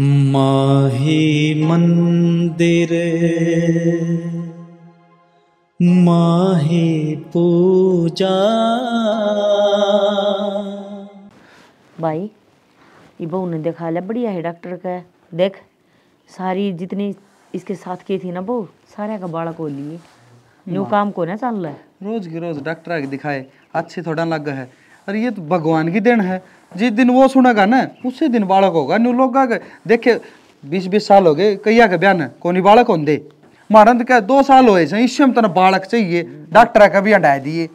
माही मंदिर माही पूजा भाई ये बहू ने देखा लिया बढ़िया है डॉक्टर का देख सारी जितनी इसके साथ की थी ना बहू सारे का बाड़ा को लिए न्यू काम को ना चल रहा है रोज की रोज डॉक्टर आगे दिखाए अच्छे थोड़ा लग है अरे ये तो भगवान की देन है जिस दिन वो सुनेगा ना उसी दिन बालक होगा न्यू लोग देखे बीस बीस साल हो गए कही आगे बयान है कोनी बालक होंगे महाराज क्या दो साल हो सही इसमें तेना बालक चाहिए डॉक्टर का भी हटाए दिए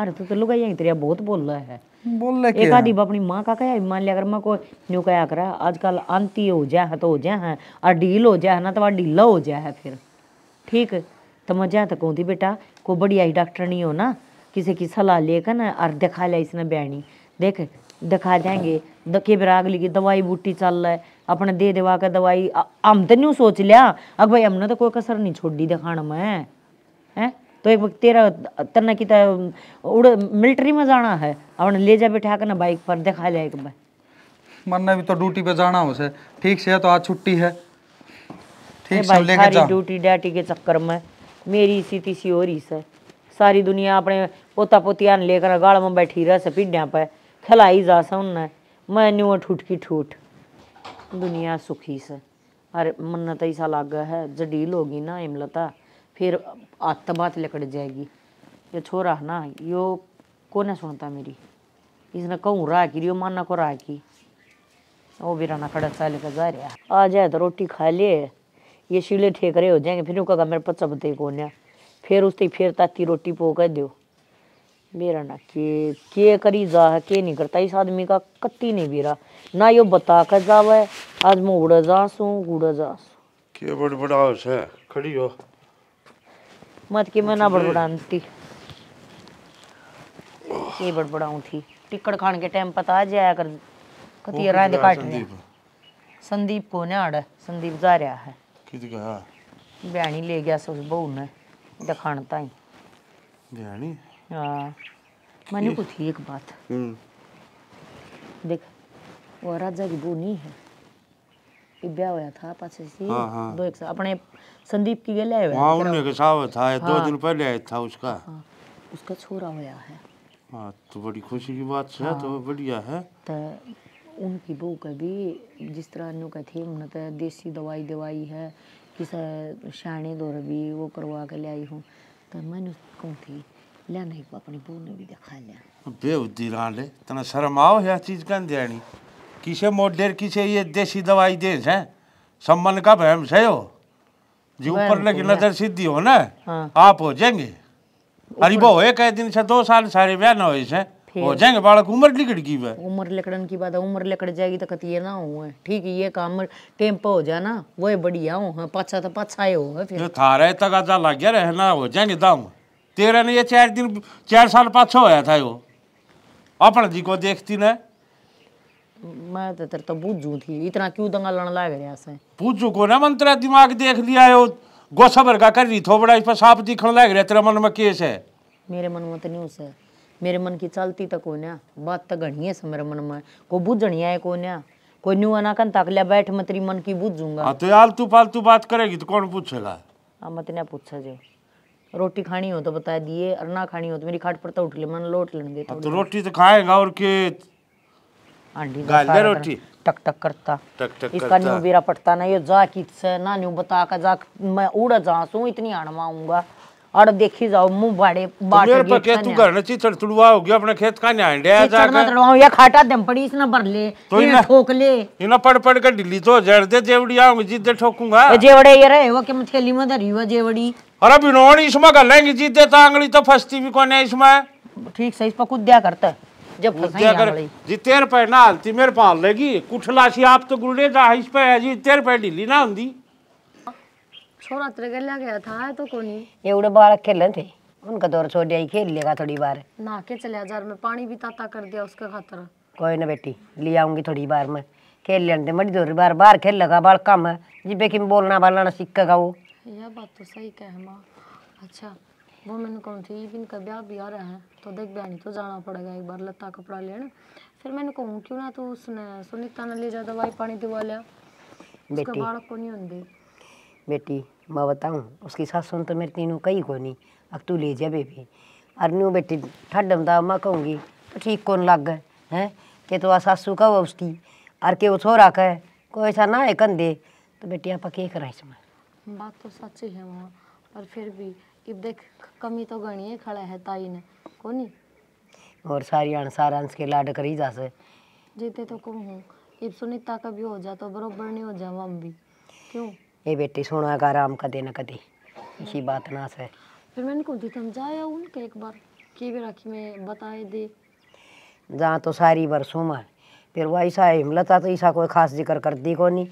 अरे तो चलो यही तेरा बहुत बोल रहा है बोल रहे एक आदि अपनी माँ का कहे मान लिया अगर मैं को न्यू कहा कर आजकल अंति हो जाए है तो हो जाए है और डील हो जाए है ना तो वहाँ डीला हो जाए है फिर ठीक तो मैं जहाँ तक तो कहूँ थी बेटा को बढ़िया ही डॉक्टर नहीं हो ना किसी की सलाह लेकर ना और दिखा लिया इसने बैनी देख दिखा जाएंगे दखे बिराग ली दवाई बूटी चल रहा है अपने दे दवा के दवाई हम तो नहीं सोच लिया अब भाई हमने तो कोई कसर नहीं छोड़ दी दिखाने में है तो एक वक्त तेरा तना की तो, उड़ मिलिट्री में जाना है अपने ले जा बैठा कर ना बाइक पर दिखा जाए बार मन भी तो ड्यूटी पे जाना हो से ठीक से तो आज छुट्टी है ठीक से लेके जा ड्यूटी डाटी के चक्कर में मेरी स्थिति सी हो रही से सारी दुनिया अपने पोता पोतियान लेकर गाड़ में बैठी रह से पिंडिया पर खिलाई जा सोना मैं ठुटकी ठूठ दुनिया सुखी से और मन्नत ऐसा लागा है जडील होगी ना इमलता फिर बात लकड़ जाएगी ये छोरा ना यो को है सुनता मेरी इसने कहूँ राह की रियो माना को राह की वो भी राना खड़ा चाल का जा रहा आ जाए तो रोटी खा ले ये शीले ठेकरे हो जाएंगे फिर उनका मेरे पच्चा बते कौन है फिर उसकी फिर ताती रोटी पो कर दो मेरा ना के के करी जा है के नहीं करता इस आदमी का कत्ती नहीं बीरा ना यो बता कर जावे आज मैं उड़ जा सू उड़ जा के बड़बड़ा है खड़ी हो मत के मैं ना बड़बड़ाती के बड़बड़ाऊं थी टिकड़ खान के टाइम पता आ जाया कर कती राय काटने संदीप को ने आड़ संदीप जा रहा है किद गया बहनी ले गया सो बहू ने दिखाणता ही बहनी हाँ मैंने पूछी एक बात हम्म। देख वो राजा की बू नहीं है ब्याह होया था पाछे से हाँ, हाँ। दो एक साल अपने संदीप की गले हुए हां उन्हीं के साथ था हाँ, दो दिन पहले आया था उसका हाँ, उसका छोरा होया है हां तो बड़ी खुशी की बात है तो हाँ, तो बढ़िया है तो उनकी बहू का भी जिस तरह नु कहते उन्होंने तो देसी दवाई दवाई है किसी शाणे दौर भी वो करवा के ले आई हूँ तो मैंने कहूँ थी ल्या नहीं को अपनी बहू ने भी दिखा लिया बेबुद्धि रान ले तना शर्म आओ यह चीज कन देनी किसे मोडेर किसे ये देसी दवाई देश है सम्मान का भयम से हो जी ऊपर लगी नजर सीधी हो ना आप हो जाएंगे अरे वो है दिन से दो साल सारे ब्याह न हो से हो जाएंगे बालक उम्र लिकड़ की बात उम्र लिकड़न की बात है उम्र लिकड़ जाएगी तो कतिये ना हुए ठीक है ये काम टाइम पे हो जाना वो बढ़िया हो पाछा तो पाछा हो फिर थारे तक आजा लग गया रहना हो जाएंगे दाम तेरह ने ये चार दिन चार साल पाछो होया था यो अपन जी को देखती ना मैं तो तेरे तो बूझू थी इतना क्यों दंगा लड़ने लाग रहे हैं बूझू को ना मन दिमाग देख लिया यो गोसबर का कर रही थोबड़ा इस पर साप दिखने लग रहे तेरा मन में केस है मेरे मन में तो नहीं उसे मेरे मन की चलती तक हो ना बात तो घनी है मेरे मन में को बुझ बुझनी है को ना को न्यू आना कन ताकलिया बैठ मैं मन की बुझूंगा हाँ, तो यार तू पालतू बात करेगी तो कौन पूछेगा हम हाँ, इतना पूछा जो रोटी खानी हो तो बता दिए और ना खानी हो तो मेरी खाट पर तो उठ ले मन लोट लेने दे हाँ, तो, तो रोटी तो खाएगा और के आंटी गाल रोटी टक टक करता टक टक इसका न्यू बेरा पटता ना ये जा कित से ना न्यू बता का जा मैं उड़ जा सू इतनी अणमाऊंगा और देखी जाओ मुंह बाड़े तो बाटे पर के तू घर नची चीचड़ तुड़वा हो गया अपने खेत का ने आंडे आ जा चढ़ना तुड़वा या खाटा दम पड़ी इसने भर ले तो ये ठोक ले इने पड़ पड़ के ढिली तो जड़ दे जेवड़ी आऊंगी जिद्द ठोकूंगा जेवड़े ये रहे वो के मथेली में धरी हुआ जेवड़ी अरे बिनोड़ी इसमें गलेंगे जीत देता तो अंगली तो फंसती भी कौन है इसमें ठीक सही इस पर कुछ दिया करता है जब अगर जितेर पे ना हलती मेरे पाल लेगी कुठला सी आप तो गुड़े जा इस पे है जी जितेर पे ढीली ना हुंदी छोरा तेरे गला गया था है तो कोनी ये उड़े बाल खेल थे उनका दौर छोड़ दिया खेल लेगा थोड़ी बार ना के चले हजार में पानी भी ताता कर दिया उसके खातर कोई ना बेटी ले आऊंगी थोड़ी बार में खेल लेने मड़ी दो बार बार खेल लगा बाल कम है जी बेकिन बोलना बालना सीखेगा वो यह बात तो सही कह माँ अच्छा वो मैंने कौन थी बिन का ब्याह भी आ रहा है तो देख बहनी तो जाना पड़ेगा एक बार लत्ता कपड़ा लेने फिर मैंने कहूँ क्यों ना तू तो उसने सुनीता ने ले जा दवाई पानी दिवा लिया उसका बालक को नहीं होंगे बेटी मैं बताऊँ उसकी सास सुन तो मेरे तीनों कही को नहीं अब तू ले जा बेबी अर न्यू बेटी ठंडम था मैं कहूँगी तो ठीक कौन लग गए हैं कि तो आ सासू का उसकी अर के वो छोरा का कोई ऐसा ना है कंधे तो बेटी आप क्या करा इसमें बात तो सच है वहाँ पर फिर भी इब देख कमी तो गणी है खड़ा है ताई ने कोनी और सारी अनसार अंश के लाड करी जा से जीते तो कम हूँ इब सुनीता का भी हो जा तो बरोबर नहीं हो जा हम भी क्यों ए बेटी सोना का आराम का देना कदे इसी बात ना से फिर मैंने को दी समझाया उनके एक बार कि भी राखी में बताए दे जहाँ तो सारी बरसों में फिर वो ऐसा हिमलता तो ऐसा कोई खास जिक्र करती को नहीं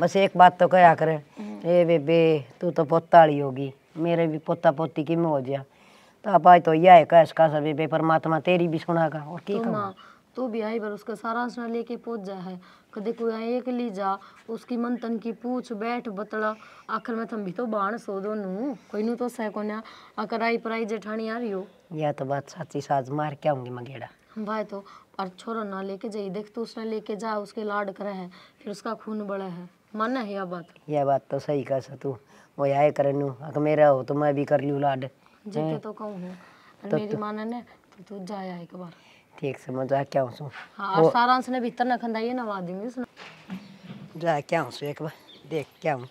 बस एक बात तो कह करें ए बेबे तू तो पोता वाली होगी मेरे भी पोता पोती की में हो गया तो आप आज तो यह है कैश का सभी पे परमात्मा तेरी भी सुनागा और ठीक तो है तू भी आई पर उसका सारा सुना लेके पहुंच जा है कदे कोई एक ली जा उसकी मन तन की पूछ बैठ बतला आखिर में तुम भी तो बाण सो दो नु कोई नु तो सह कोन्या आकर आई पराई जेठानी आ रही हो या तो बात साची साज मार के आऊंगी मगेड़ा भाई तो और छोरो ना लेके जाई देख तू उसने लेके जा उसके लाड करे है फिर उसका खून बड़ा है मन है यह बात यह बात तो सही कह तू वो आए करनू अगर मेरा हो तो मैं भी कर लूँ लाड जी तो कहूँ तो मेरी माने ने तो तू जाया एक बार ठीक से मैं जा क्या हूँ हाँ सारा उसने भीतर न खंदाई ना नवा देंगे सुना जा क्या हूँ एक बार देख क्या हूँ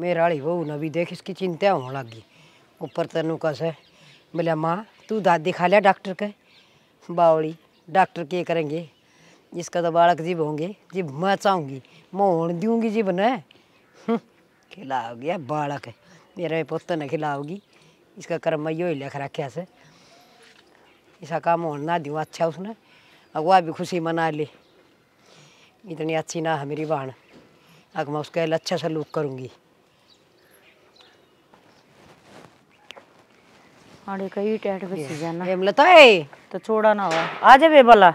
मेरा वाली वो ना भी देख इसकी चिंता होने लग गई ऊपर तेन कस है बोले माँ तू दादी खा लिया डॉक्टर के बावली डॉक्टर के करेंगे इसका तो बालक जीव होंगे जीव मैं मोहन दूंगी जीव न हम्म, खिलाओगी या बालक मेरे पुत्र ने खिलाओगी इसका कर्म यो ही लिख रखे से इसका काम ना दूँ अच्छा उसने अगुआ भी खुशी मना ली इतनी अच्छी ना है मेरी बहन अब मैं उसके लिए अच्छा सलूक करूँगी अरे कई टैट पे जाना हेमलता तो छोड़ा ना हुआ आ जा बे भला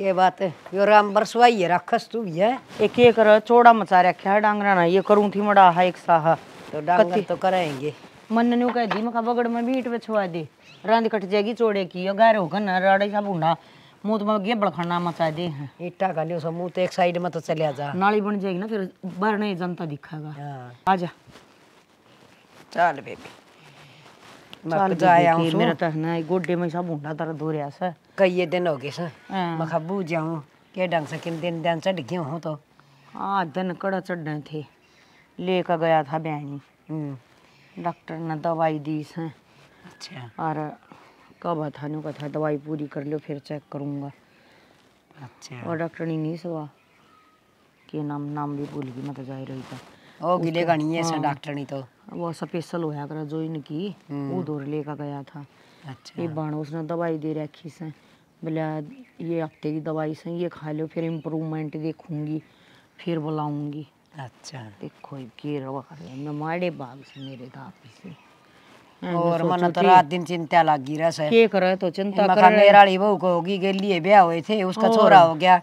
के बात यो राम बरसवाई है रखस तू ये एक एक कर चोड़ा मचा रखा है डांगरा ना ये करूं थी मड़ा हा एक साहा तो डांगर तो कराएंगे मन ने कह दी मका बगड़ में बीट पे छुआ दे रंद कट जाएगी चोड़े की यो गारो घन राड़ी राड़े सा भूंडा मुंह तो गे बड़खना मचा दे हैं ईटा गालियो लियो मुंह तो एक साइड में तो चले जा नाली बन जाएगी ना फिर बरने जनता दिखेगा हाँ। आ जा चल बेबी लेकर गया था बहनी डॉक्टर ने दवाई दी से अच्छा और कब था नु कथा दवाई पूरी कर लो फिर चेक करूंगा अच्छा और डॉक्टर ने नहीं सवा के नाम नाम भी भूल गई मैं तो जा रही था ओ गिलेगा नहीं है डॉक्टर नहीं तो वो स्पेशल होया करा जो इनकी वो दौर लेकर गया था अच्छा ये बाणो उसने दवाई दे रखी से बोला ये हफ्ते की दवाई से ये खा लो फिर इम्प्रूवमेंट देखूंगी फिर बुलाऊंगी अच्छा देखो के रवा मैं माड़े बाग से मेरे दापी से और मन तो रात दिन चिंता लगी रहा से के करे तो चिंता कर मेरा वाली बहू को होगी गेली ब्याह हुए थे उसका छोरा हो गया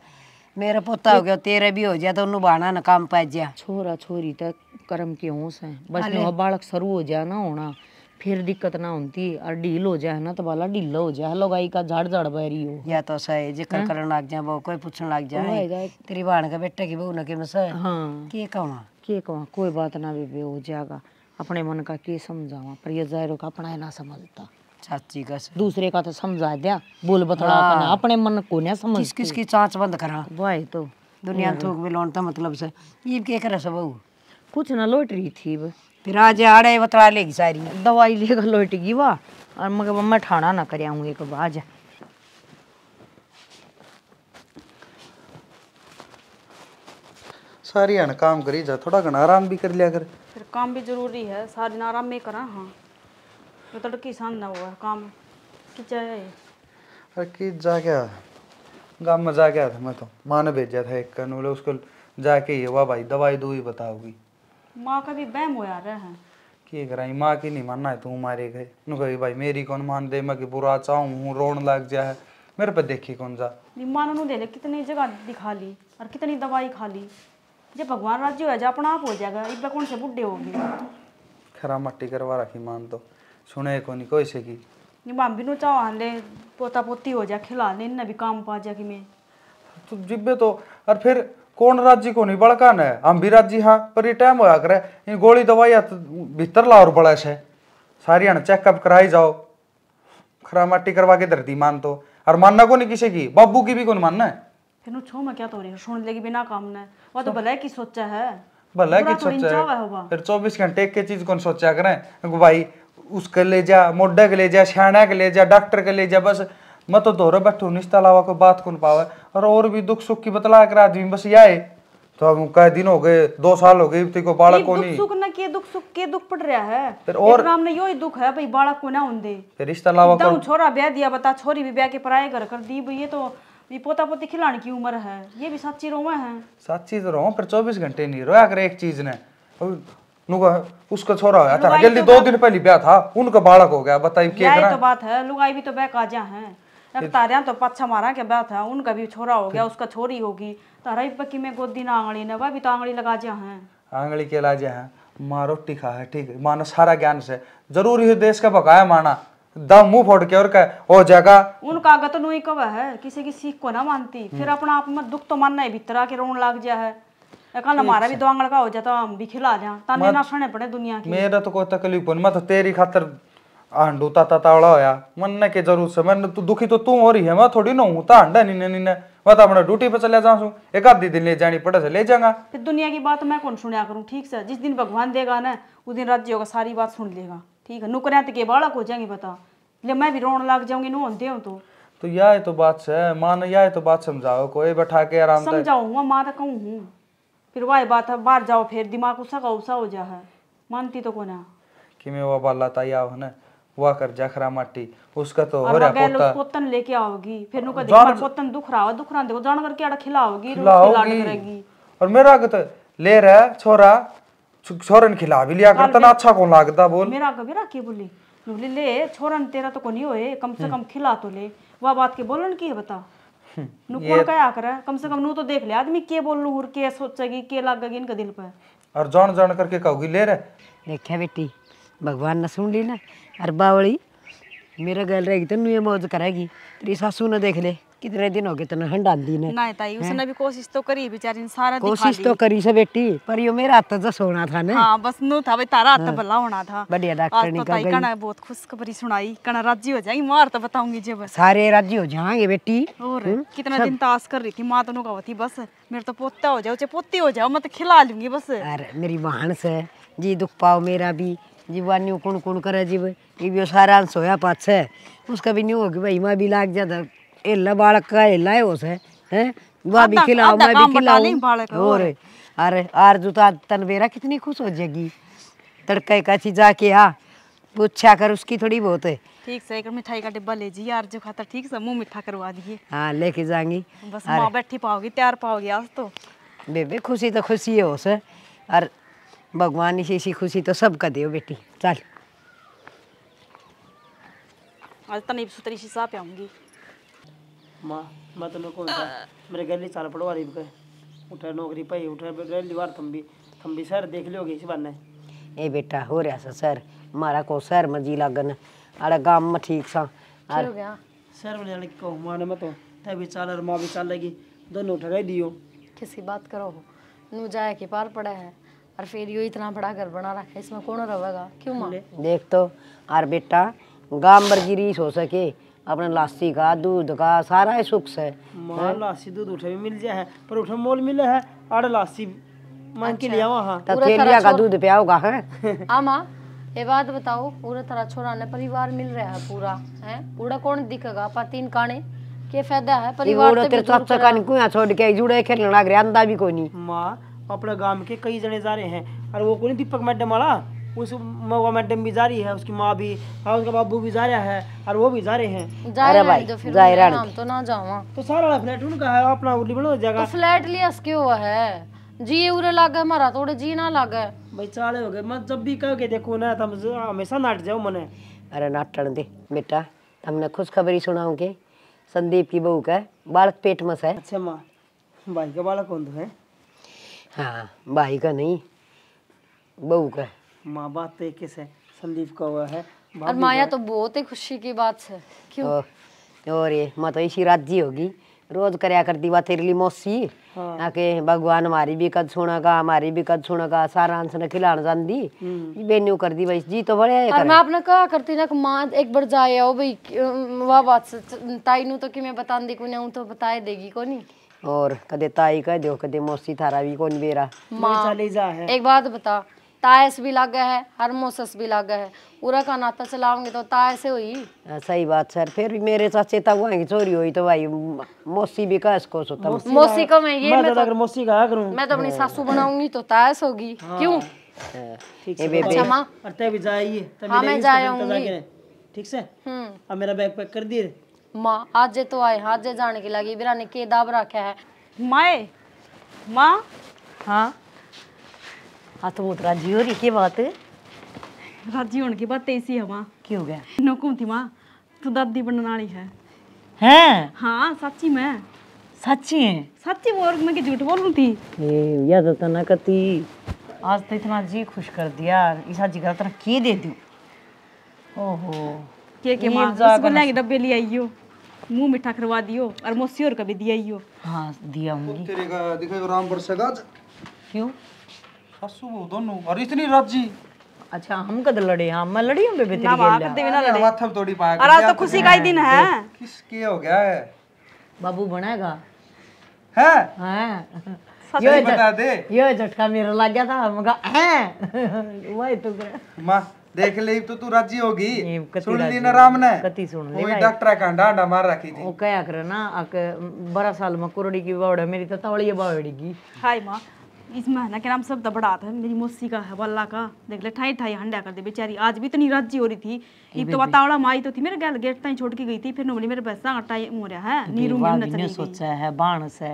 मेरा पोता हो गया तेरा भी हो जाए तो उन्हें ना काम पा जा छोरा छोरी तो कर्म के होश है बस बालक शुरू हो जाए ना होना फिर दिक्कत ना होती और ढील हो जाए ना तो बाला ढीला हो जाए लगाई का झाड़ झाड़ बह रही हो या तो सही जिक्र हाँ? कर लग जाए वो कोई पूछन लग जाए तेरी बाण का बेटा की बहू ना हाँ। के मस हां के कहवा के कहवा कोई बात ना बेबे हो जाएगा अपने मन का के समझावा पर ये जाहिर का अपना ना समझता चाची का दूसरे का तो समझा दिया बोल बतला हाँ। अपने मन को ना समझ किस किस की चाँच बंद करा वाह तो दुनिया हाँ। थोक में लौटता मतलब से ये के करे सब कुछ ना लौट रही थी फिर आज आड़े बतला लेगी सारी दवाई लेकर लौटेगी वाह और मगर मैं ठाणा ना कर आऊँगी एक बार सारी हन काम करी जा थोड़ा घना आराम भी कर लिया कर फिर काम भी जरूरी है सारी आराम में करा हाँ तो तड़की हुआ काम कि जा क्या में जा क्या था मैं तो भेजा था एक कन बोले उसको जाके ये भाई दवाई दो ही बताओगी माँ का भी हो यार है कराई माँ की नहीं मानना है तू मारे गए नु भाई मेरी कौन मान दे मैं कि बुरा चाहूँ हूँ रोन लग जा है मेरे पर देखी कौन जा मानो दे ले कितनी जगह दिखा ली और कितनी दवाई खा ली जब भगवान राज्य हो जाए अपना आप हो जाएगा कौन से बुढ़े होगी खरा मट्टी करवा रखी मान तो सुने को नहीं कोई से की नी बांबी नो चाव आले पोता पोती हो जाए खिला ले ना भी काम पा जा कि मैं तो जिब्बे तो और फिर कौन राज्य को नहीं बड़कान है हम भी राज्य हाँ पर ये टाइम होया करे इन गोली दवाइया तो भीतर ला और बड़ा से सारी ना चेकअप कराई जाओ खरा मट्टी करवा के दर्दी मान तो और मानना को नहीं किसी की बाबू की भी कौन मानना है फिर छो में क्या तो रही सुन लेगी बिना काम ना वो तो भला की सोचा है भला की सोचा है फिर चौबीस घंटे के चीज कौन सोचा करें भाई उसका जा मोडा का जा सियाणा का जा डॉक्टर का जा बस मत तो धोरे बैठो निश्ता अलावा कोई बात कौन पावे और और भी दुख सुख की बतला कर आदमी बस यह तो अब कई दिन हो गए दो साल हो गए इतने को बाड़ा को नहीं सुख ना के दुख सुख के दुख पड़ रहा है फिर और राम ने यो ही दुख है भाई बाड़ा को ना उन्दे फिर रिश्ता अलावा कर छोरा ब्याह दिया बता छोरी भी ब्याह के पराए घर कर दी भाई ये तो ये पोता पोती खिलाने की उम्र है ये भी साची रोवा है साची तो रो पर 24 घंटे नहीं रोया अगर एक चीज ने नुगा उसका छोरा होया था जल्दी तो दो दिन पहले ब्याह था उनका बालक हो गया बताइए क्या करा तो बात है लुगाई भी तो बह का जा है तारा तो पच्छा मारा के ब्याह था उनका भी छोरा हो गया उसका छोरी होगी तारा तो पक्की में गोदी ना आंगली ने वह भी तो आंगली लगा जा है आंगली के लाजे है माँ रोटी खा है ठीक है मानो सारा ज्ञान से जरूरी है देश का बकाया माना दम मुंह फोड़ के और कह हो जाएगा उनका आगत तो नहीं कब है किसी की सीख को ना मानती फिर हम्म। अपना आप में दुख तो मानना है भीतर आके रोन लग जा है ड्यूटी पे चले जाऊ एक आधी दिन ले जानी पड़े से ले जाऊंगा फिर दुनिया की बात मैं कौन सुनिया करूँ ठीक से जिस दिन भगवान देगा ना उस दिन राज्य होगा सारी बात सुन लेगा ठीक है नुकरिया तो के बालक हो जाएंगे बता मैं भी रोन लग जाऊंगी नो होते हो तो तो यह तो बात है मान यह तो बात समझाओ कोई बैठा के आराम समझाऊ मैं माँ तो कहूँ फिर वही बात है बाहर जाओ फिर दिमाग उसा का उसा हो जा है मानती तो कौन है कि मैं वह बाला ताया हो ना वह कर जखरा माटी उसका तो हो रहा पोता पोतन लेके आओगी फिर नुका दिमाग पोतन दुख रहा है दुख रहा देखो जान करके आड़ा खिलाओगी खिलाओगी करेगी और मेरा तो ले रहा छोरा छोरन खिला भी लिया करता ना अच्छा कौन लागता बोल मेरा का मेरा के बोली बोली ले छोरन तेरा तो कोनी होए कम से हम्म। कम खिला तो ले वह बात के बोलन की है बता नुकुर का या करे कम से कम नू तो देख ले आदमी के बोल लू के सोचेगी के लागेगी इनके दिल पे और जान जान करके कहोगी ले रे देखे बेटी भगवान ने सुन ली ना अरबा वाली मेरा गल रहेगी तो नुए मौज करेगी तेरी सासू ने देख ले कितने दिन हो गए तने दी ने नहीं ताई उसने भी कोशिश तो करी बेचारी ने सारा दिखा कोशिश तो करी से बेटी पर यो मेरा हाथ जस तो होना था ने हां बस नु था भाई तारा हाथ भला होना था बढ़िया डॉक्टर तो ने कहा ताई कना बहुत खुश खबरी सुनाई कना राजी हो जाएगी मार तो बताऊंगी जे बस सारे राजी हो जाएंगे बेटी और हम्म? कितना दिन तास कर रही थी मां तो नु थी बस मेरे तो पोता हो जाओ चाहे पोती हो जाओ मैं तो खिला लूंगी बस अरे मेरी बहन से जी दुख पाओ मेरा भी जीवानी कुण कुण करे जीव ये भी सारा सोया पाछे उसका भी नहीं होगी भाई मां भी लाग जा ए ला बालक का लाए खिलाओ मैं भी खिलाऊं और अरे आर जूता तनवेरा कितनी खुश हो जाएगी तड़के का चीजा के आ हाँ, पूछा कर उसकी थोड़ी बहुत है ठीक से एक मिठाई का डिब्बा ले जी यार जो खाता ठीक से मुंह मीठा करवा दिए हां लेके जाएंगी बस मां बैठी पाओगी तैयार पाओगी आज तो बेबे खुशी तो खुशी है उस और भगवान इसी इसी खुशी तो सबका दे बेटी चल आज तो नहीं सुतरी सी सा पाऊंगी माँ मैं तुम्हें को मेरे गली चाल पड़ो अरीब के उठा नौकरी पाई उठा गली बार थम्बी थम्बी सर देख लियो इस बार ने ए बेटा हो रहा सा सर मारा को सर मजी लागन अरे गांव में ठीक सा गया सर वाले लड़की को माने मत तो ते भी चाल और माँ भी चाल लगी दोनों उठा गए दियो किसी बात करो नू जाए कि पार पड़ा है और फिर यो इतना बड़ा घर बना रखा है इसमें कौन रहेगा क्यों माँ देख तो अरे बेटा गाम बरगिरी गिरीश हो सके अपने लासी का दूध का सारा ही सुख से माल लासी दूध उठे भी मिल जाए है पर उठे मोल मिले है और लासी मांग के लिया वहाँ तकेलिया का दूध पिया होगा है आमा हाँ ये बात बताओ पूरा तरह छोरा ने परिवार मिल रहा है पूरा है पूरा कौन दिखेगा पा तीन काने के फायदा है परिवार ते तेरे साथ तो अच्छा कान को यहां छोड़ के जुड़े खेलना ग्रांदा भी कोनी मां अपने गांव के कई जने जा रहे हैं और वो कोनी दीपक मैडम वाला उस मैडम भी जा रही है उसकी माँ भी और उसका बाबू भी जा रहा है और वो भी जा रहे हैं अरे भाई तो फिर तो ना जावा तो सारा फ्लैट उनका है अपना बना जगह तो फ्लैट लिया क्यों है जी उरे लागे हमारा थोड़े जी ना लागे भाई चाले हो गए मैं जब भी कह के देखो ना तुम तो हमेशा नाट जाओ मने अरे नाटन दे बेटा हमने खुशखबरी सुनाओगे संदीप की बहू का बालक पेट में है अच्छा मां भाई का बालक कौन है हां भाई का नहीं बहू का माँ बाप तरीके से संदीप का हुआ है और माया तो बहुत ही खुशी की बात है क्यों और ये माँ तो इसी राजी होगी रोज करया करती बा तेरे लिए मौसी आके हाँ। भगवान हमारी भी कद सुना का हमारी भी कद सुना का सारा अंश ने खिलान जान दी हम्म। बेन्यू कर दी भाई जी तो बड़े और मैं आपने कहा करती ना माँ एक बार जाए आओ भाई वाह बात से ताई नू तो कि मैं बता दी कोने हूं तो बताए देगी कोनी और कदे ताई कह दो कदे मौसी थारा भी कोन बेरा माँ एक बात बता तायस भी लग गया है हरमोसस भी लग गया है पूरा का नाता चलाओगे तो तायस हुई सही बात सर फिर भी मेरे साथ सीता हुआ की चोरी हुई तो भाई मोसी भी का इसको सोता मोसी को मैं ये मैं तो, तो- अगर मोसी का करूं मैं तो अपनी हाँ। सासू बनाऊंगी तो तायस होगी हाँ। क्यों हाँ, ठीक है अच्छा मां और तब भी जाइए हां मैं जाऊंगी ठीक से हम्म। अब मेरा बैग कर दिए मां आज तो आए आज जाने की लगी बिरा के दाब रखा है माए मां हाँ हाथ बहुत राजी हो रही की बात राजी होने की बात ऐसी है माँ क्यों गया नोकुम थी माँ तू दादी बनना वाली है हैं हाँ सच्ची मैं सच्ची है सच्ची बोल मैं कि झूठ बोलूँ थी ए याद तो ना कती आज तो इतना जी खुश कर दिया इस आज का तरह की दे दी ओहो के के मां उसको लेके डब्बे ले आइयो मुंह मीठा करवा दियो और मोसी और कभी दिया आइयो हां दिया हूं तेरे का दिखाओ राम बरसेगा क्यों हसुबो और इतनी रज्जी अच्छा हम कद लड़े हम हाँ, मैं लड़ी हम बेबे तेरी बात करते बिना लड़े हथ तोड़ी पाया और आज तो खुशी का ही दिन है किसके हो गया है बाबू बनेगा है हां यो बता दे यो झटका मेरा लग गया था हम का है वही तो मां देख ले तो तू राजी होगी सुन ली ना राम ने कति सुन ली कोई डॉक्टर का डांडा मार रखी थी वो क्या करे ना अक बड़ा साल में कुरड़ी की बावड़ा मेरी तो तवड़ी बावड़ी की हाय मां इसमें है ना क्या नाम सब दबड़ा था मेरी मौसी का है वल्ला का देख ले ठाई ठाई हंडा कर दे बेचारी आज भी इतनी राज्य हो रही थी ये तो बतावड़ा माई तो थी मेरे गल गेट ताई छोड़ के गई थी फिर नोमली मेरे पैसा अटा मो रहा है तो नीरू नचनी चली सोचा है बाण से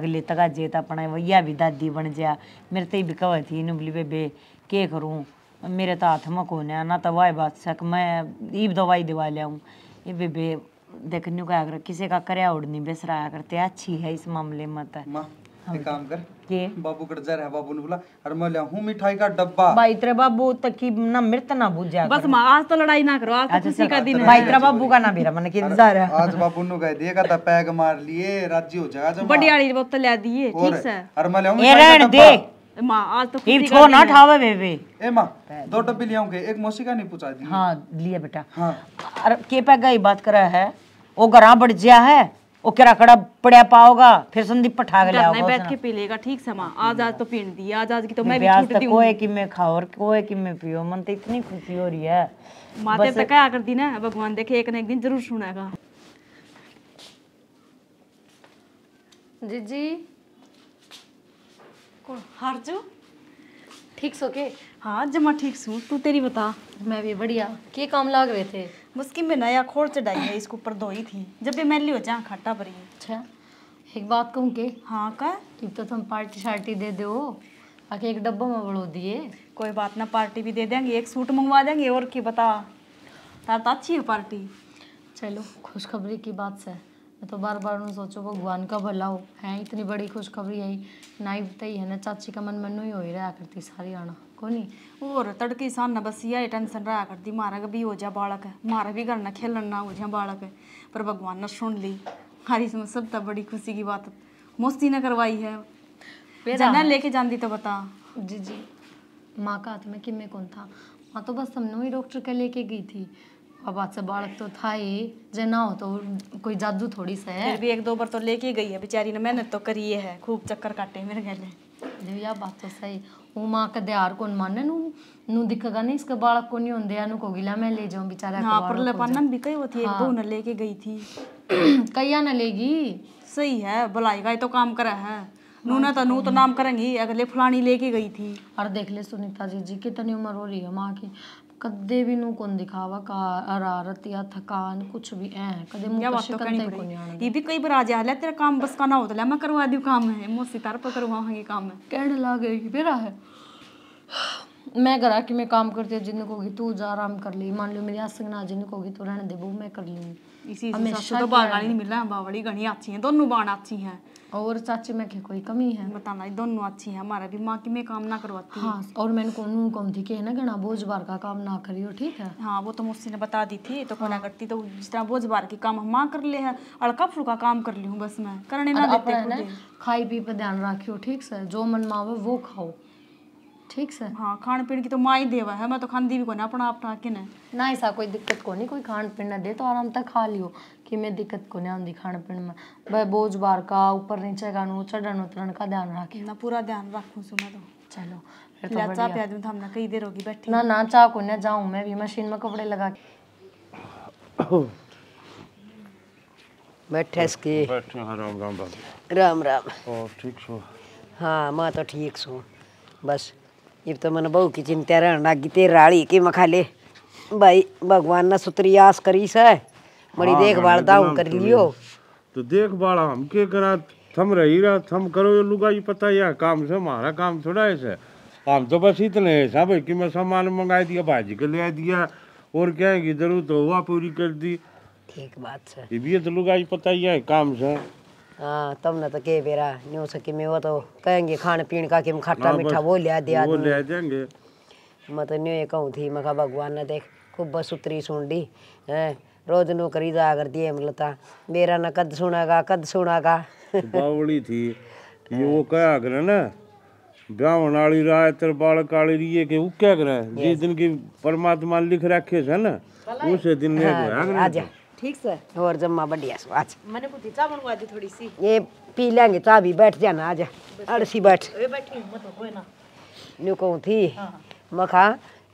अगले तगा जेत अपना वैया भी दादी बन जा मेरे तो भी कह थी नोमली बेबे के करूं मेरे तो हाथ में कौन है ना तो बात सक मैं ई दवाई दवा ले आऊं ये बेबे देखने का अगर किसी का करया उड़नी बेसराया करते अच्छी है इस मामले में तो एक हाँ काम कर के बाबू बाबू ने बोला और मैं लिया हूं मिठाई का डब्बा भाई तेरे बाबू तक की ना मृत ना बस आज तो लड़ाई ना करो आज तो अच्छा, का दिन तो है भाई तेरा बाबू का ना मेरा मन के इंतजार है आज बाबू ने कह दिया पैग मार लिए हो जाएगा बड़ी वाली बोतल ले दिए ठीक से और मैं हूं मिठाई का डब्बा मां आज तो ठीक बेबे ए मां दो डब्बे ले आऊंगे एक मौसी का नहीं पूछा दी हां लिए बेटा हां अरे के पे गई बात कर रहा है वो घरा बढ़ गया है वो किराकड़ा पड़ा पाओगा फिर संदीप पठा के लाओ बैठ के पी लेगा ठीक समा आज आज तो पीण दी आज आज की तो मैं भी छूट दी कोए कि मैं खाओ और कोए कि मैं पियो मन तो इतनी खुशी हो रही है माता तक क्या कर दी ना भगवान देखे एक ना एक दिन जरूर सुनेगा जीजी कौन हारजू ठीक सो के हाँ जमा ठीक सू तू तेरी बता मैं भी बढ़िया के काम लाग रहे थे मुस्किन में नया खोर चढ़ाई है इसके ऊपर धोई थी जब ये मैली हो जाए खट्टा भरी अच्छा एक बात कहूँ के हाँ का एक तो तुम पार्टी शार्टी दे दो आके एक डब्बा में बड़ो दिए कोई बात ना पार्टी भी दे देंगे एक सूट मंगवा देंगे और की बता तार तो अच्छी है पार्टी चलो खुशखबरी की बात से मैं तो बार बार उन्हें सोचो भगवान का भला हो है इतनी बड़ी खुशखबरी आई नाई बताई है ना चाची का मन मन ही हो ही रहा करती सारी आना को और तड़के सान बस यही टेंशन रहा करती मारा भी हो जा बालक है भी करना खेलन ना हो जा बालक पर भगवान ने सुन ली हरी इसमें सब तब बड़ी खुशी की बात मस्ती ने करवाई है लेके जाती तो बता जी जी माँ का हाथ में कि मैं कौन था माँ तो बस हमने ही डॉक्टर के लेके गई थी बात से बालक तो था ही जे ना हो तो कोई जादू थोड़ी सा है फिर भी एक दो बार तो लेके गई है बेचारी ने मेहनत तो करी है खूब चक्कर काटे मेरे गले या बात तो सही वो माँ का दयार कौन माने नू नू दिखेगा नहीं इसके बालक को नहीं होंगे नू को गिला मैं ले जाऊँ बेचारा हाँ पर लपानन भी कई वो थी हाँ। एक दो हाँ। लेके गई थी कई ना लेगी सही है भलाई का तो काम करा है हाँ, नू ना तो, तो नू तो नाम करेंगी अगले फलानी लेके गई थी और देख ले सुनीता जी जी कितनी उम्र हो रही है माँ की ਕਦੇ ਵੀ ਨੂੰ ਕੋਨ ਦਿਖਾਵਾ ਹਰਾਰਤ ਜਾਂ ਥਕਾਨ ਕੁਝ ਵੀ ਐ ਕਦੇ मुंह पर शिकन तक को नहीं आना ये भी कई बार आ जा तेरा काम बस का ना होता तो है मैं करवा दियो काम है मोसी तार पर करवाऊंगी काम है कहने लगे मेरा है मैं करा कि मैं काम करती हूँ जिन्हें कहोगी तू जा आराम कर ली मान लो मेरी आसंग ना जिन्हें कहोगी तू रहने दे वो मैं कर लूँगी इसी हमेशा तो बाल गाली नहीं मिला बावड़ी गणी अच्छी हैं दोनों बाण अच्छी हैं और चाची में क्या कोई कमी है बताना दोनों अच्छी है हमारा भी माँ की मैं काम ना करवाती हाँ और मैंने नून कम थी कि ना कहना बोझ बार का काम ना करियो ठीक है हाँ वो तो मुझसे ने बता दी थी तो हाँ। करती तो जिस तरह बोझ बार की काम हम माँ कर ले है अड़का फुड़का काम कर ली हूँ बस मैं करने ना देते खाई पी पर ध्यान रखियो ठीक से जो मन माँ वो खाओ ठीक से हाँ खान पीन की तो माँ ही देवा है मैं तो खानी भी कोई अपना अपना आप ना ना ऐसा कोई दिक्कत को नहीं कोई खान पीन ना दे तो आराम तक खा लियो कि मैं दिक्कत को नहीं आती खान पीन में भाई बोझ बार का ऊपर नीचे का नु चढ़न उतरन का ध्यान रखे ना पूरा ध्यान रखू सो मैं तो चलो फिर तो हमने कई देर होगी बैठी ना ना चाह को ना मैं भी मशीन में कपड़े लगा के बैठे राम राम राम राम और ठीक सो हाँ, तो ठीक सो बस इब तो मन बहू की चिंता रहन लागी ते राड़ी की मखाले भाई भगवान ना सुतरी आस करी से बड़ी हाँ, देखभाल दाऊ कर तो लियो तो देखभाल हम के करा थम रही रहा थम करो ये लुगाई पता या काम से हमारा काम थोड़ा है से हम तो बस इतने है साहब कि मैं सामान मंगाई दिया भाजी के ले दिया और क्या है कि जरूरत हुआ पूरी कर दी ठीक बात है ये भी तो लुगाई पता ही है काम से हाँ तब ना तो के बेरा न्यू सके में वो तो कहेंगे खाने पीन का कि खट्टा हाँ, मीठा वो ले दिया वो ले जाएंगे मैं तो न्यू कहूँ थी मैं भगवान ने देख खूब बस उतरी सुन ली है रोज नो करी जा कर दिए मतलब मेरा ना कद सुनागा कद सुनागा तो बावली थी ये हाँ। वो क्या करे ना ब्राह्मण वाली राय तेरे बाल काली रिये के वो क्या करे जिस दिन की परमात्मा लिख रखे है ना उसे दिन ने हाँ, आजा ठीक से और जम्मा बढ़िया सो आज मैंने बुद्धि चाय बनवा दी थोड़ी सी ये पी लेंगे चाय भी बैठ जाना आज अड़सी बैठ ओए बैठ हिम्मत तो होए ना न्यू कहूं थी हां हाँ। मखा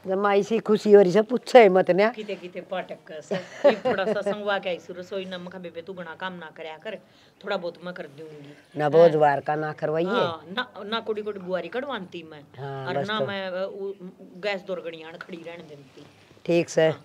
जम्मा इसी खुशी हो रही से पूछे मत ने किते किते पाटक से थोड़ा सा संगवा के आई रसोई ना मखा बेबे तू घना काम ना करया कर थोड़ा बहुत मैं कर दूंगी ना बहुत बार का ना करवाइए हाँ, ना ना कोड़ी कोड़ी बुआरी कड़वानती मैं हाँ, और ना तो। मैं गैस दोरगड़ियान खड़ी रहने देती ठीक से हाँ।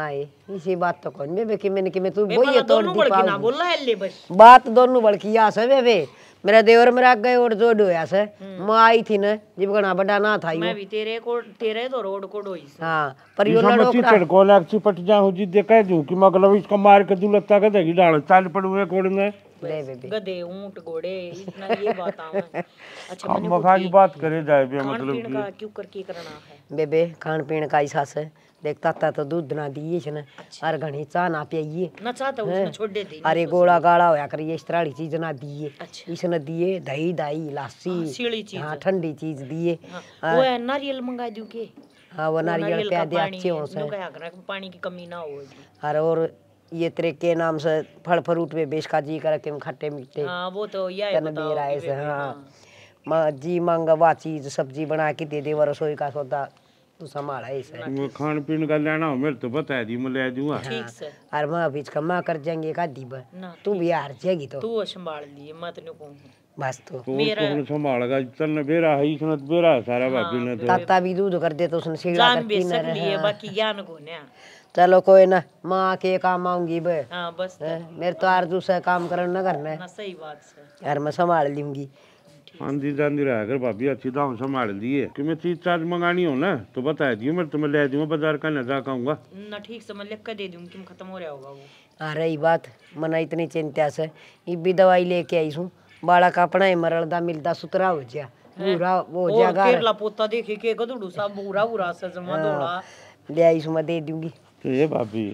आई इसी बात तो कौन बे कि मैंने कि मैं तू वही तो तोड़ दी पाऊ बोल रहा है ले बस बात दोनों बड़की से वे वे मेरा देवर मेरा गए और जो डोया से हम्म। मैं आई थी ना जब गणा बड़ा ना था मैं भी तेरे को तेरे तो रोड को डोई हां पर यो लड़ो का चिड़ को लाग ची पट जा हो जी दे कह दू कि मतलब इसको मार के दू लगता के देगी डाल चल पड़ू एक कोड़ में ले बेबी गधे ऊंट घोड़े इतना ये बात आवे अच्छा मैंने मखा बात करे जाए बे मतलब क्यों कर की करना है बेबे खान पीन का ही सास है देख ताता तो दूध ना दिए छन अच्छा। और घणी चा ना ना तो उसने छोड़ दे दी अरे तो गोला गाला होया करिए इस तरह की चीज ना दिए अच्छा। इसने दिए दही दही लस्सी हां ठंडी चीज दिए हाँ, हाँ। हाँ, वो नारियल मंगा दियो के हां वो नारियल पे दे अच्छे हो से पानी की कमी ना हो अरे और ये तेरे के नाम से फल फ्रूट में बेच जी कर के खट्टे मीठे हां वो तो यही बताओ हां मां जी मांगा वाह चीज सब्जी बना के दे दे रसोई का सौदा तू संभाला ऐसा वो खान पीन का लेना हो मेरे तो बता दी मैं ले दूंगा ठीक हाँ। से और मैं अभी कमा कर जाएंगे का दीब तू भी हार जाएगी तो तू संभाल लिए मैं तो को बस तो मेरा तो संभालेगा चल बेरा है इसने तो बेरा सारा हाँ, भाभी ने तो ताता भी दूध कर दे तो उसने सीधा कर दी ना जान रहे बाकी ज्ञान को ना चलो कोई ना माँ के काम आऊंगी बे हाँ बस हाँ, मेरे तो आरजू से काम करना करना है ना सही बात है यार मैं संभाल लूंगी आंधी जाती रहा कर भाभी अच्छी दाम संभाल दिए कि मैं चीज चार्ज मंगानी हो ना तो बता दियो मैं तुम्हें ले दूंगा बाजार का ना जा कहूंगा ना ठीक से मैं लिख कर दे दूंगी तुम खत्म हो रहा होगा वो आ रही बात मना इतनी चिंता से ये भी दवाई लेके आई हूँ बाड़ा का अपना है मरलदा मिलता सुतरा हो जा बुरा वो जगह और केरला पोता देखे के गदड़ू सा बुरा बुरा सा जमा हाँ, दोड़ा ले आई हूँ मैं दे दूंगी तो ये भाभी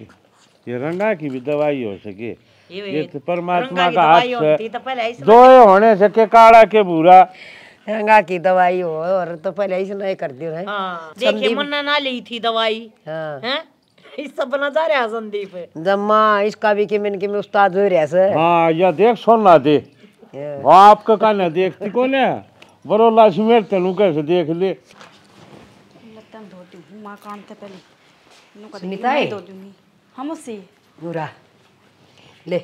ये रंडा की भी दवाई हो सके ये तो परमात्मा का हाथ है दो तो होने से के काला के बुरा रंगा की दवाई हो और तो पहले ही सुनाई कर दियो है हाँ, देखे मन्ना ना ली थी दवाई हाँ। हैं इससे बना जा रहा संदीप जम्मा इसका भी कि मैंने कि मैं उस्ताद हो रहा है हाँ या देख सुन ना दे आपका का ना देख देखती कौन है बरोला सुमेर तेनु कैसे देख ले लत्तन धोती हूँ माँ कान ते पहले नुका दे मैं दूंगी हम उसी बुरा ले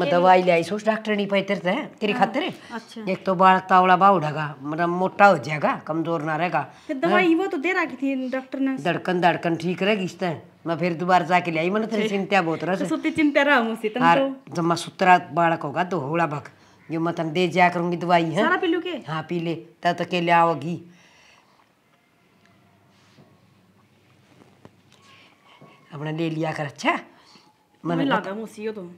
मैं दवाई लिया सोच डॉक्टर नहीं पाई तेरे तेरी हाँ, खातिर अच्छा। एक तो बाल तावड़ा बाव ढगा मतलब मोटा हो जाएगा कमजोर ना रहेगा दवाई हाँ। वो तो दे रखी थी डॉक्टर ने धड़कन धड़कन ठीक रहेगी इस तरह मैं फिर दोबारा जाके लाई मैंने तेरी अच्छा। चिंता बहुत रहा तो चिंता रहा मुझसे जब तो। तो मैं सुतरा बालक होगा तो होड़ा भग जो मैं तुम दे जाया करूंगी दवाई है हाँ? हाँ पी ले तब तक ले आओगी हमने ले लिया कर अच्छा मन लगा मुसी हो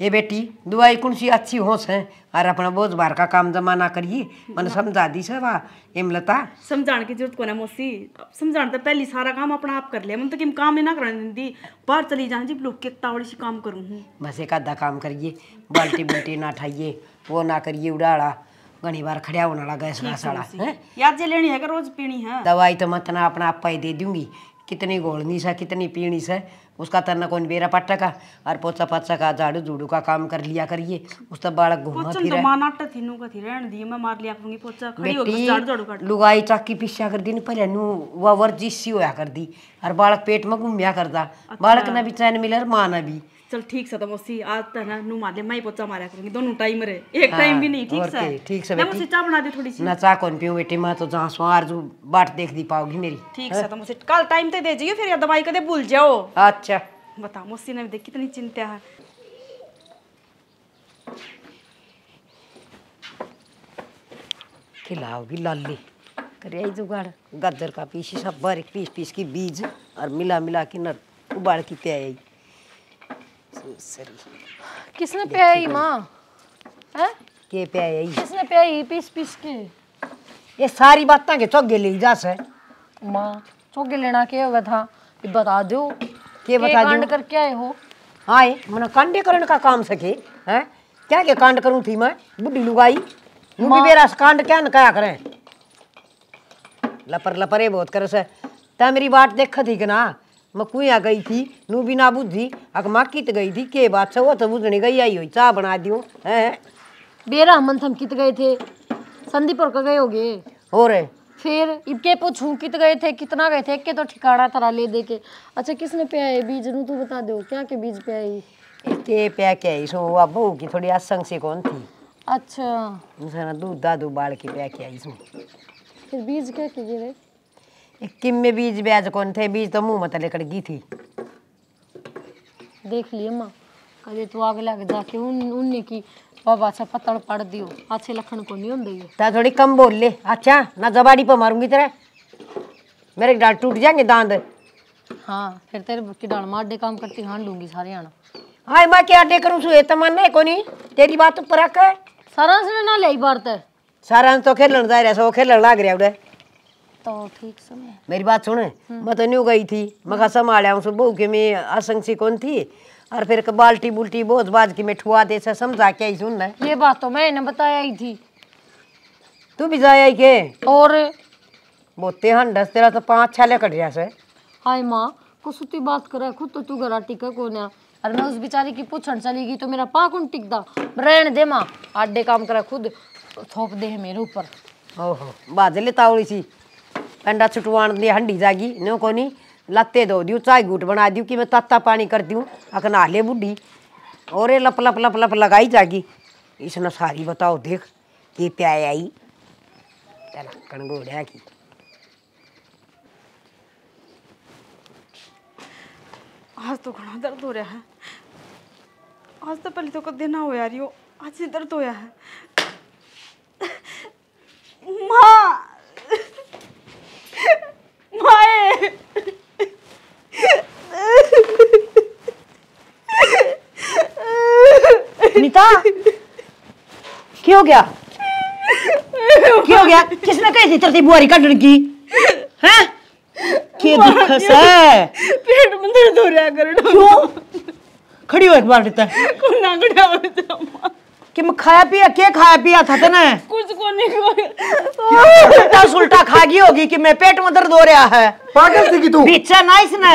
ये बेटी दुआई कौन सी अच्छी होश है और अपना बोझ बार का काम जमा ना करिए मैंने हाँ। समझा दी सब इमलता समझाने की जरूरत को ना मौसी समझाने तो पहले सारा काम अपना आप कर लिया मन तो किम काम ही ना करने दी बाहर चली जाने जी लोग कितना बड़ी सी काम करूँ बस एक आधा काम करिए बाल्टी बुल्टी ना ठाइए वो ना करिए उड़ाड़ा घनी बार खड़ा होने वाला गैस ना सड़ा याद जी लेनी है रोज पीनी है दवाई तो मैं तना अपना आप ही दे दूंगी कितनी घोड़नी सा कितनी पीणी सा उसका तरना कौन बेरा पट्टा का और पोचा पाचा का झाड़ू झूड़ू का काम कर लिया करिए उस तब बालक घूमा फिर तो मानाटा थी रहन लुगाई चाकी पिसिया कर दी पर वर्जिश सी होया कर दी और बालक पेट में घूमया करदा अच्छा। बालक ना भी चैन मिले और माँ ना भी चल ठीक सा तो मौसी आज तो ना नू मार ले मैं पोचा मारा करूंगी दोनों टाइम रे एक टाइम हाँ, भी नहीं ठीक सा ठीक सा मैं मुझे चाय बना दे थोड़ी सी ना चाय कौन पीऊं बेटी मैं तो जहाँ स्वार जो बाट देख दी पाओगी मेरी ठीक सा तो मुझसे कल टाइम तो दे जियो फिर या दवाई कदे भूल जाओ अच्छा बता मौसी ने देख कितनी चिंता है खिलाओगी लाली करे आई जुगाड़ गाजर का पीस सब बारीक पीस पीस की बीज और मिला मिला के नर उबाल के प्याई किसने पियाई माँ के पियाई किसने पियाई पीस पीस के ये सारी बातें के चौगे ले जा से माँ चौगे लेना के होगा था ये बता दो के बता दो कांड कर क्या है हो हाय मना कांडे करण का काम सके हैं क्या के कांड करूं थी मैं बुढ़ी लुगाई मुझे भी मेरा कांड क्या न क्या करें लपर लपरे बहुत करे से ता मेरी बात देखा थी कि ना मकुया गई थी नू बिना बुद्धि अकमा कित गई थी के बात से वो तो बुझने गई आई हुई चाह बना दियो है बेरा मन थम कित गए थे संदीप और गए होगे हो रहे फिर इबके पूछू कित गए थे कितना गए थे के तो ठिकाना थरा ले दे के अच्छा किसने पे आए बीज नू तू बता दो क्या के बीज पे आई के पे के आई सो अब बहू की थोड़ी आसंग से कौन थी अच्छा दूध दादू बाल की पे के आई सो फिर बीज क्या के गिरे किम में बीज ब्याज कौन थे बीज तो मुंह मत लेकर गई थी देख लिए माँ कदे तू आगे लग जाके उन उनने की बाबा से पतल पड़ दियो अच्छे लखन को नहीं होंगे ता थोड़ी कम बोल ले अच्छा ना जबाड़ी पर मारूंगी तेरा मेरे डाल टूट जाएंगे दांत हाँ फिर तेरे की डाल मार दे काम करती हाँ लूंगी सारे आना हाय माँ क्या डे करूँ तो मन नहीं कोनी तेरी बात तो रख है सारांश ने ना ले बार तो सारांश तो खेलन जा रहा सो खेलन लाग रहा उड़े तो ठीक सुने मेरी बात सुने हम्म। मैं तो न्यू गई थी मैं संभाल आऊँ बहू के में असंग सी कौन थी और फिर बाल्टी बुल्टी बोझ बाज की मैं ठुआ दे समझा क्या ही सुन ये बात तो मैंने बताया ही थी तू भी जाया के और बोते दस तेरा तो पाँच छाले कट जा से हाय माँ कुछ कुसुती बात करे खुद तो तू गरा टिका को ना अरे मैं उस बेचारी की पूछन चली गई तो मेरा पाँ कौन टिकदा रहने दे माँ आडे काम करे खुद थोप दे मेरे ऊपर ओहो बाजले तावड़ी सी अंडा छुटवाण दिया हंडी जागी नो कोनी लत्ते दो दियो चाय गुट बना दियो कि मैं ताता पानी कर दूँ अक नहाले बूढ़ी और ये लप लप लप लप लगाई जागी इसने सारी बताओ देख के प्याय आई कणगोड़िया की आज तो घना दर्द हो रहा है आज तो पहले तो कदे ना हो यार यो आज से दर्द होया है बेटा क्यों गया क्यों गया किसने कही थी तेरी बुआरी कटने की हैं के दुख है पेट में दर्द हो रहा कर क्यों खड़ी हो एक बार देता को ना खड़ा हो कि मैं खाया पिया के खाया पिया था तेने कुछ को नहीं उल्टा खा गई होगी कि मैं पेट में दर्द हो रहा है पागल थी कि तू पीछे ना इसने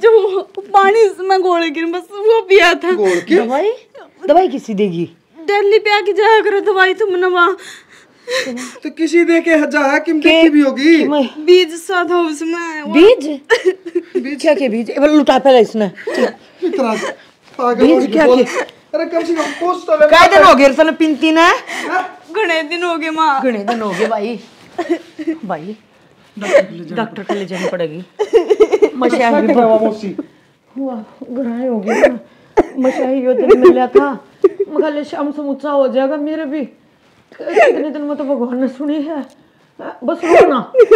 जो पानी में गोले गिर बस वो पिया था दवाई दवाई किसी देगी दिल्ली पे आके जाया करो दवाई तुम तो ना वहाँ तो किसी दे के जाया किम देखी भी होगी बीज साथ हो उसमें बीज बीज क्या के बीज एवल लुटा पे इसने इतना पागल बीज क्या के अरे कम से कम पोस्ट तो काय हाँ? दिन हो गए सन पिंती ना घणे दिन हो गए मां घणे दिन हो गए भाई भाई डॉक्टर जानी पड़ेगी मशाही हो मशाही था मगर शाम हो जाएगा मेरे भी इतने दिन में तो भगवान ने सुनी है बस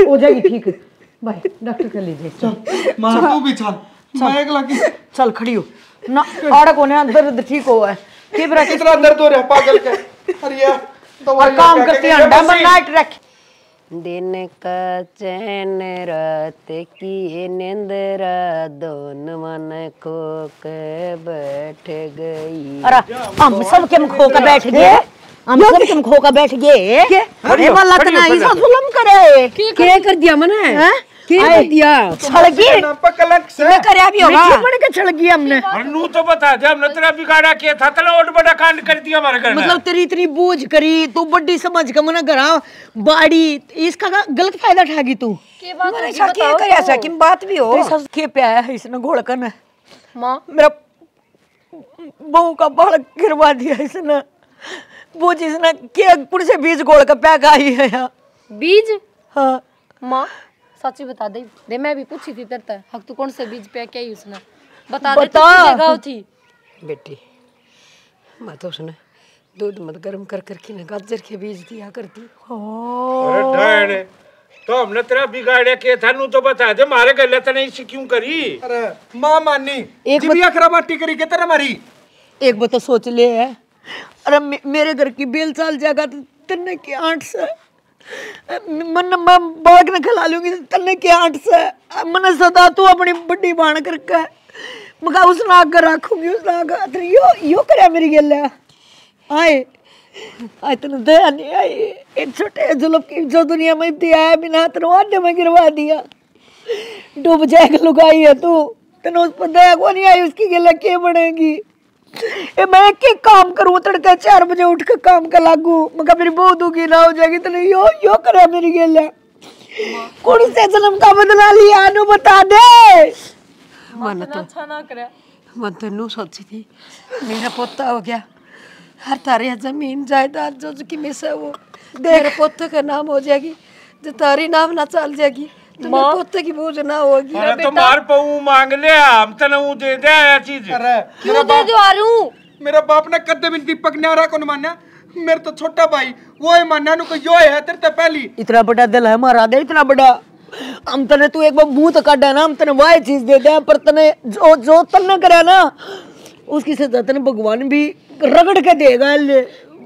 हो जाएगी ठीक भाई डॉक्टर कर लीजिए चल तू भी चल एक चल खड़ी हो ना आड़ा कोने दर्द ठीक है के कितना दर्द हो रहा पागल के अरे यार तो काम करते हैं अंडा नाइट रख दिन का चैन रात की निंदरा दोन मन खो के बैठ गई हम सब के खो के बैठ गए हम सब के खो के बैठ गए अरे वाला तना इस जुल्म करे के कर दिया मैंने दे दिया करया भी होगा बन के हमने तो बता दे हमने तेरा बिगाड़ा था तले ओट बड़ा कांड कर दिया हमारे घर मतलब तेरी इतनी बूझ करी तू बड़ी समझ के मने बाड़ी इसका गलत फायदा तू के बात करया सा बात भी हो सब के पे आया इसने मां मेरा बहू का बाल गिरवा दिया इसने वो जिसने के से बीज घोड़ का पैक आई है बीज हाँ माँ सच बता दे दे मैं भी पूछी थी तेरे हक तू कौन से बीज पे क्या उसने बता, बता दे तो गाँव थी बेटी मैं तो उसने दूध मत गर्म कर कर करके ना गाजर के बीज दिया करती अरे तो हमने तेरा बिगाड़े के था तो बता दे मारे गले तने इसे क्यों करी अरे माँ मानी एक बत... खराब करी के तेरा मारी एक बता तो सोच ले है अरे मेरे घर की बेल चाल जाएगा तो तेने की आठ से मन मैं बाग ने खिला लूंगी तने के आठ से मन सदा तू अपनी बड़ी बाण कर के मैं उस नाग कर रखूंगी उस नाग कर यो यो करया मेरी गल है आए आए तने दया नहीं आई इन छोटे जुल्म की जो दुनिया में दिया है बिना तेरे आने में गिरवा दिया डूब जाएगा लुगाई है तू तने उस पर दया को नहीं आई उसकी गल के बनेगी ए मैं एक एक काम करूं तड़के चार बजे उठ के काम का लागू मैं मेरी बहुत दुखी ना हो जाएगी तो यो यो करे मेरी गेल कौन से जन्म का बदला लिया नु बता दे मन तो अच्छा ना करे मन तो नु सोची थी मेरा पोता हो गया हर तारे जमीन जायदाद जो जो कि मिस है वो मेरे पोते का नाम हो जाएगी जो तारी नाम ना चल जाएगी तो पोते की बूझ ना होगी अरे तो मार पाऊ मांग ले हम तने वो दे दे आया चीज अरे क्यों दे दो आरू मेरा बाप ने कदे भी दीपक ने को मानना मेरा तो छोटा भाई वो है मानना नु को यो है तेरे तो पहली इतना बड़ा दिल है हमारा दे इतना बड़ा हम तने तू एक बार मुंह तो काटा ना हम तने वाय चीज दे दे पर तने जो जो तने करे ना उसकी सजा तने भगवान भी रगड़ के देगा ले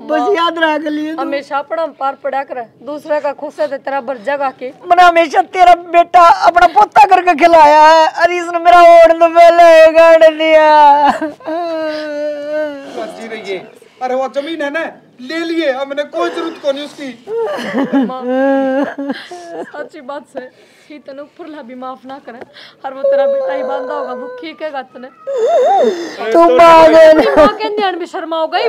बस हाँ। याद रहा लिए हमेशा अपना पार पड़ा कर दूसरा का खुशा थे तेरा भर जगा के मैंने हमेशा तेरा बेटा अपना पोता करके खिलाया है अरे इसने मेरा ओढ़ तो पहले गाड़ लिया अरे वो जमीन है ना ले लिए हमने कोई जरूरत को नहीं उसकी अच्छी बात है ਦੁਖੀ ਤੈਨੂੰ ਉੱਪਰਲਾ ਵੀ ਮਾਫ ਨਾ ਕਰੇ ਹਰ ਉਹ ਤੇਰਾ ਬੇਟਾ ਹੀ ਬੰਦਾ ਹੋਗਾ ਭੁੱਖੀ ਕੇ ਗੱਤ ਨੇ ਤੂੰ ਪਾਗਲ ਹੋ ਕੇ ਨਿਆਣ ਵੀ ਸ਼ਰਮਾ ਹੋ ਗਈ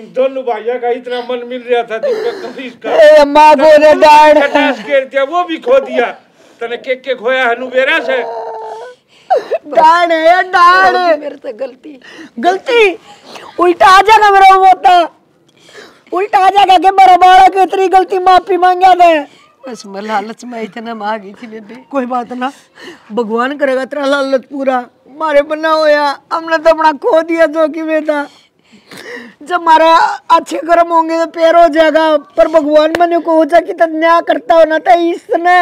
इन दोनों भाइयों का इतना मन मिल रहा था दिन में कभी ए अम्मा बोले डैड अटैच कर दिया वो भी खो दिया तने केक के खोया हनुबेरा से डैड है डैड मेरे से गलती गलती उल्टा आ जाएगा मेरा मोता उल्टा आ जाएगा के मेरा बाड़ा के इतनी गलती माफी मांगा दे बस मैं लालच में इतना में आ गई थी बेबी कोई बात ना भगवान करेगा तेरा लालच पूरा मारे बना होया हमने तो अपना खो दिया जो कि बेटा जब मारा अच्छे कर्म होंगे तो पैर हो जाएगा पर भगवान मैंने को हो जा कि न्याय करता हो ना तो इसने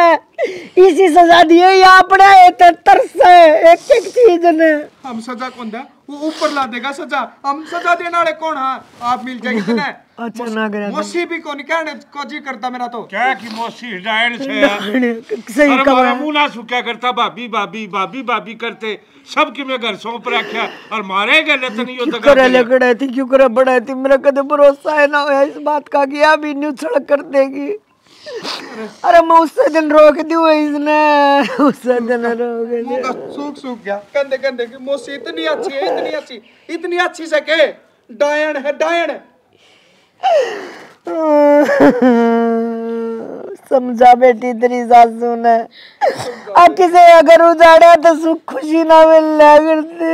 इसी सजा दिए या अपने तरस है एक एक चीज ने हम सजा कौन दे वो ऊपर ला देगा सजा हम सजा देना वाले कौन हाँ आप मिल जाएंगे अच्छा नाग मौसी भी को निकालने को जी करता मेरा तो क्या कि मौसी डायन से सही कहा मुंह ना सूखा करता भाभी भाभी भाभी भाभी करते सब के मैं घर सौंप रखा और मारे गए तो नहीं होता करे लगड़ा थी क्यों करे बड़ा थी मेरा कदे भरोसा है ना होया इस बात का कि आप न्यू सड़क कर देगी अरे मैं उससे दिन रोक दियो इसने उससे दिन रोक दिया सूख सूख गया कंधे कंधे की मौसी इतनी अच्छी है इतनी अच्छी इतनी अच्छी सके डायन है डायन है समझा बेटी तेरी सासू ने अब किसे अगर उजाड़ा तो सुख खुशी ना मिल लगती